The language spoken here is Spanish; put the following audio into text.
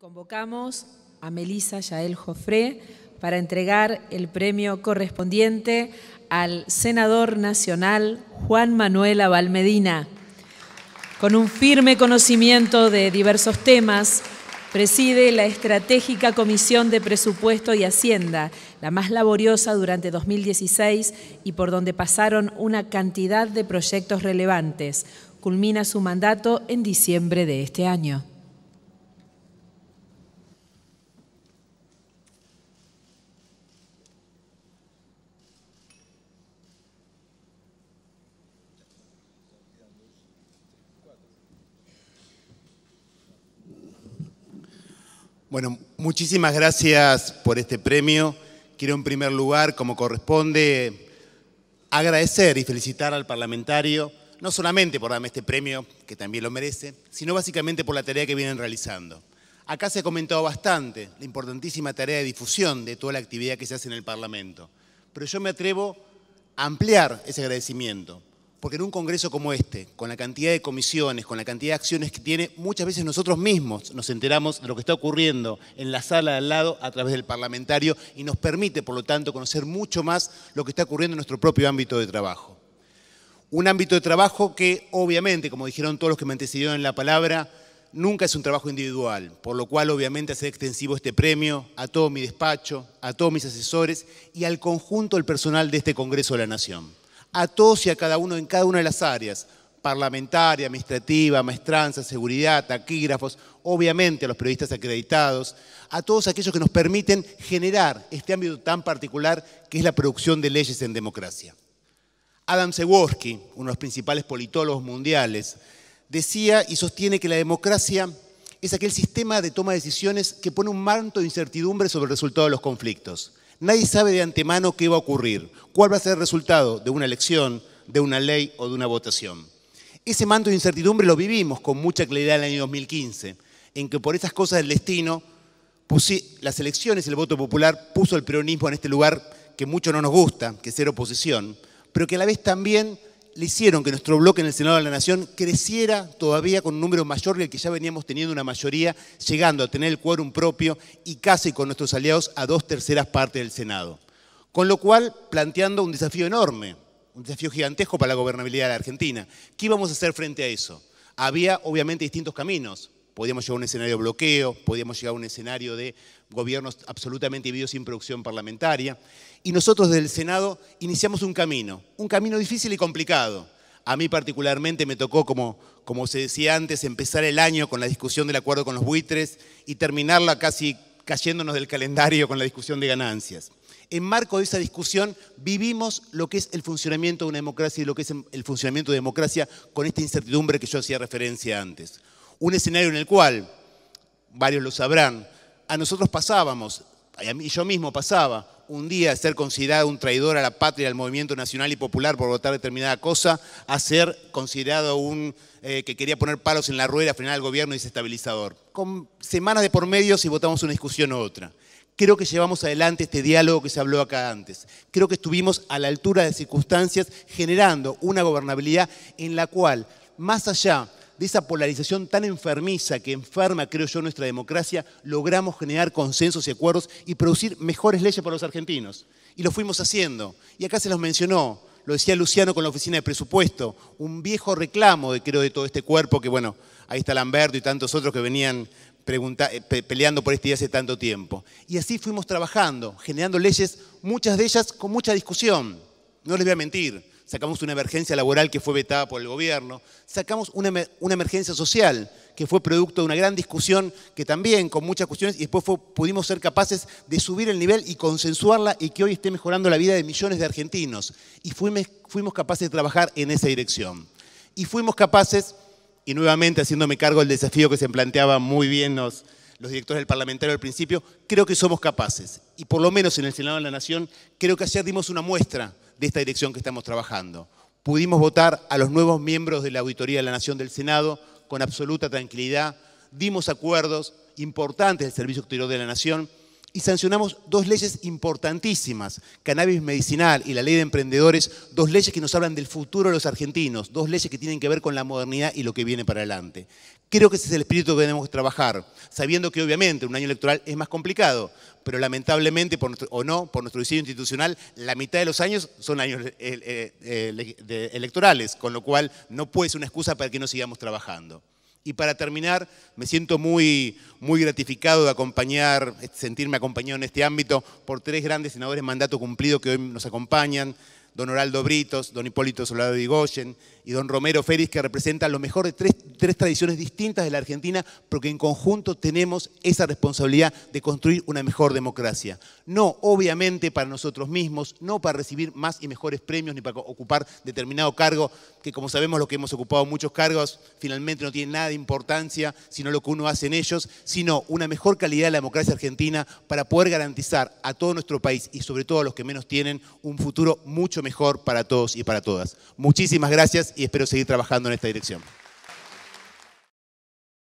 Convocamos a Melisa Yael Jofré para entregar el premio correspondiente al senador nacional Juan Manuel Abalmedina. Con un firme conocimiento de diversos temas, preside la estratégica Comisión de Presupuesto y Hacienda, la más laboriosa durante 2016 y por donde pasaron una cantidad de proyectos relevantes. Culmina su mandato en diciembre de este año. Bueno, muchísimas gracias por este premio. Quiero en primer lugar, como corresponde, agradecer y felicitar al parlamentario, no solamente por darme este premio, que también lo merece, sino básicamente por la tarea que vienen realizando. Acá se ha comentado bastante la importantísima tarea de difusión de toda la actividad que se hace en el Parlamento, pero yo me atrevo a ampliar ese agradecimiento porque en un congreso como este, con la cantidad de comisiones, con la cantidad de acciones que tiene, muchas veces nosotros mismos nos enteramos de lo que está ocurriendo en la sala de al lado a través del parlamentario y nos permite, por lo tanto, conocer mucho más lo que está ocurriendo en nuestro propio ámbito de trabajo. Un ámbito de trabajo que, obviamente, como dijeron todos los que me antecedieron en la palabra, nunca es un trabajo individual, por lo cual obviamente hacer extensivo este premio a todo mi despacho, a todos mis asesores y al conjunto del personal de este Congreso de la Nación a todos y a cada uno en cada una de las áreas, parlamentaria, administrativa, maestranza, seguridad, taquígrafos, obviamente a los periodistas acreditados, a todos aquellos que nos permiten generar este ámbito tan particular que es la producción de leyes en democracia. Adam Seworski, uno de los principales politólogos mundiales, decía y sostiene que la democracia es aquel sistema de toma de decisiones que pone un manto de incertidumbre sobre el resultado de los conflictos. Nadie sabe de antemano qué va a ocurrir, cuál va a ser el resultado de una elección, de una ley o de una votación. Ese manto de incertidumbre lo vivimos con mucha claridad en el año 2015, en que por esas cosas del destino, las elecciones y el voto popular puso el peronismo en este lugar que mucho no nos gusta, que es ser oposición, pero que a la vez también le hicieron que nuestro bloque en el Senado de la Nación creciera todavía con un número mayor el que ya veníamos teniendo una mayoría, llegando a tener el quórum propio y casi con nuestros aliados a dos terceras partes del Senado. Con lo cual, planteando un desafío enorme, un desafío gigantesco para la gobernabilidad de la Argentina. ¿Qué íbamos a hacer frente a eso? Había obviamente distintos caminos podíamos llegar a un escenario de bloqueo, podíamos llegar a un escenario de gobiernos absolutamente vivos sin producción parlamentaria. Y nosotros desde el Senado iniciamos un camino, un camino difícil y complicado. A mí particularmente me tocó, como, como se decía antes, empezar el año con la discusión del acuerdo con los buitres y terminarla casi cayéndonos del calendario con la discusión de ganancias. En marco de esa discusión vivimos lo que es el funcionamiento de una democracia y lo que es el funcionamiento de democracia con esta incertidumbre que yo hacía referencia antes. Un escenario en el cual, varios lo sabrán, a nosotros pasábamos, y yo mismo pasaba, un día ser considerado un traidor a la patria, al movimiento nacional y popular por votar determinada cosa, a ser considerado un eh, que quería poner palos en la rueda, frenar al gobierno y desestabilizador. Con semanas de por medio si votamos una discusión u otra. Creo que llevamos adelante este diálogo que se habló acá antes. Creo que estuvimos a la altura de circunstancias generando una gobernabilidad en la cual, más allá de esa polarización tan enfermiza que enferma, creo yo, nuestra democracia, logramos generar consensos y acuerdos y producir mejores leyes para los argentinos. Y lo fuimos haciendo. Y acá se los mencionó, lo decía Luciano con la oficina de presupuesto, un viejo reclamo, de, creo, de todo este cuerpo, que bueno, ahí está Lamberto y tantos otros que venían eh, peleando por este día hace tanto tiempo. Y así fuimos trabajando, generando leyes, muchas de ellas con mucha discusión, no les voy a mentir, sacamos una emergencia laboral que fue vetada por el gobierno, sacamos una, emergencia social que fue producto de una gran discusión que también con muchas cuestiones y después pudimos ser capaces de subir el nivel y consensuarla y que hoy esté mejorando la vida de millones de argentinos. Y fuimos, capaces de trabajar en esa dirección. Y fuimos capaces, y nuevamente haciéndome cargo del desafío que se planteaba muy bien los, los directores del parlamentario al principio, creo que somos capaces. Y por lo menos en el Senado de la Nación, creo que ayer dimos una muestra de esta dirección que estamos trabajando. Pudimos votar a los nuevos miembros de la Auditoría de la Nación del Senado con absoluta tranquilidad, dimos acuerdos importantes del Servicio Exterior de la Nación y sancionamos dos leyes importantísimas, cannabis medicinal y la ley de emprendedores, dos leyes que nos hablan del futuro de los argentinos, dos leyes que tienen que ver con la modernidad y lo que viene para adelante. Creo que ese es el espíritu que debemos trabajar, sabiendo que obviamente un año electoral es más complicado, pero lamentablemente, o no, por nuestro diseño institucional, la mitad de los años son años eh, eh, eh, electorales, con lo cual no puede ser una excusa para que no sigamos trabajando. Y para terminar, me siento muy, muy gratificado de acompañar, sentirme acompañado en este ámbito por tres grandes senadores mandato cumplido que hoy nos acompañan don Oraldo Britos, don Hipólito Solado de Goyen y don Romero Feris que representan lo mejor de tres, tradiciones distintas de la Argentina, porque en conjunto tenemos esa responsabilidad de construir una mejor democracia. No, obviamente, para nosotros mismos, no para recibir más y mejores premios, ni para ocupar determinado cargo, que como sabemos lo que hemos ocupado muchos cargos, finalmente no tiene nada de importancia, sino lo que uno hace en ellos, sino una mejor calidad de la democracia argentina para poder garantizar a todo nuestro país y sobre todo a los que menos tienen un futuro mucho mejor para todos y para todas. Muchísimas gracias y espero seguir trabajando en esta dirección.